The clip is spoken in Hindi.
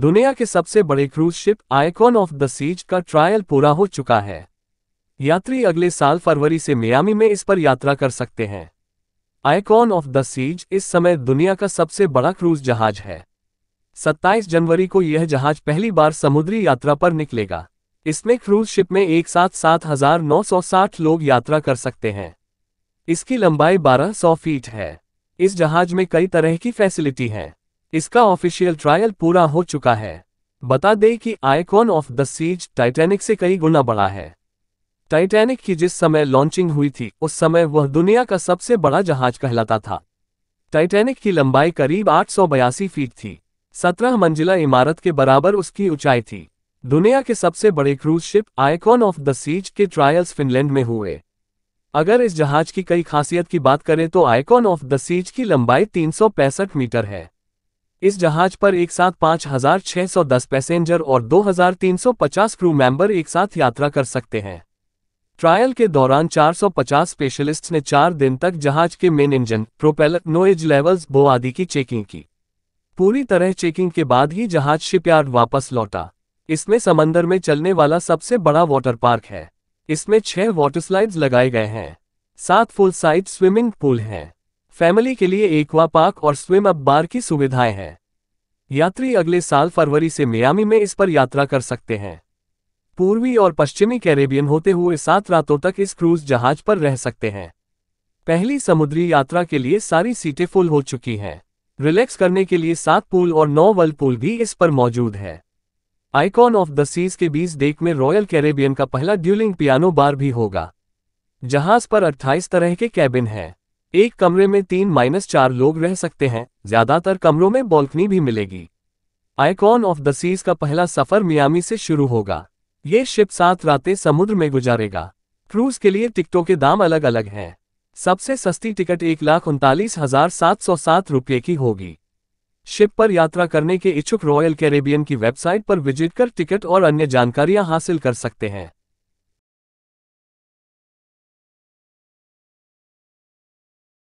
दुनिया के सबसे बड़े cruise ship Icon of the Seas का ट्रायल पूरा हो चुका है यात्री अगले साल फरवरी से मियामी में इस पर यात्रा कर सकते हैं आइकॉन ऑफ द सीज इस समय दुनिया का सबसे बड़ा क्रूज जहाज है 27 जनवरी को यह जहाज पहली बार समुद्री यात्रा पर निकलेगा इसमें क्रूज शिप में एक साथ सात हजार नौ सौ साठ लोग यात्रा कर सकते हैं इसकी लंबाई 1200 फीट है इस जहाज में कई तरह की फैसिलिटी है इसका ऑफिशियल ट्रायल पूरा हो चुका है बता दें कि Icon of the Seas Titanic से कई गुना बड़ा है टाइटैनिक की जिस समय लॉन्चिंग हुई थी उस समय वह दुनिया का सबसे बड़ा जहाज कहलाता था टाइटैनिक की लंबाई करीब आठ फीट थी सत्रह मंजिला इमारत के बराबर उसकी ऊंचाई थी दुनिया के सबसे बड़े cruise ship Icon of the Seas के ट्रायल्स फिनलैंड में हुए अगर इस जहाज की कई खासियत की बात करें तो आइकॉन ऑफ द सीज की लंबाई तीन मीटर है इस जहाज पर एक साथ 5,610 पैसेंजर और 2,350 क्रू मेंबर एक साथ यात्रा कर सकते हैं ट्रायल के दौरान 450 स्पेशलिस्ट्स ने चार दिन तक जहाज के main engine propeller noise levels bow आदि की चेकिंग की पूरी तरह चेकिंग के बाद ही जहाज शिपयार्ड वापस लौटा इसमें समंदर में चलने वाला सबसे बड़ा वाटर पार्क है इसमें छह वाटर स्लाइड्स लगाए गए हैं सात फुल साइज स्विमिंग पूल हैं फैमिली के लिए एक्वा पार्क और स्विम अप बार की सुविधाएं हैं यात्री अगले साल फरवरी से मियामी में इस पर यात्रा कर सकते हैं पूर्वी और पश्चिमी कैरेबियन होते हुए सात रातों तक इस क्रूज जहाज पर रह सकते हैं पहली समुद्री यात्रा के लिए सारी सीटें फुल हो चुकी हैं रिलैक्स करने के लिए सात पूल और नौ वर्ल्ड पूल भी इस पर मौजूद है आइकॉन ऑफ द सीज के बीच डेक में रॉयल कैरेबियन का पहला ड्यूलिंग पियानो बार भी होगा जहाज पर 28 तरह के कैबिन हैं एक कमरे में तीन माइनस चार लोग रह सकते हैं ज्यादातर कमरों में बॉल्कनी भी मिलेगी आइकॉन ऑफ द सीज का पहला सफर मियामी से शुरू होगा ये शिप सात रातें समुद्र में गुजारेगा क्रूज के लिए टिकटों के दाम अलग अलग हैं सबसे सस्ती टिकट एक लाख उनतालीस हजार सात सौ सात रुपये की होगी शिप पर यात्रा करने के इच्छुक रॉयल कैरेबियन की वेबसाइट पर विजिट कर टिकट और अन्य जानकारियां हासिल कर सकते हैं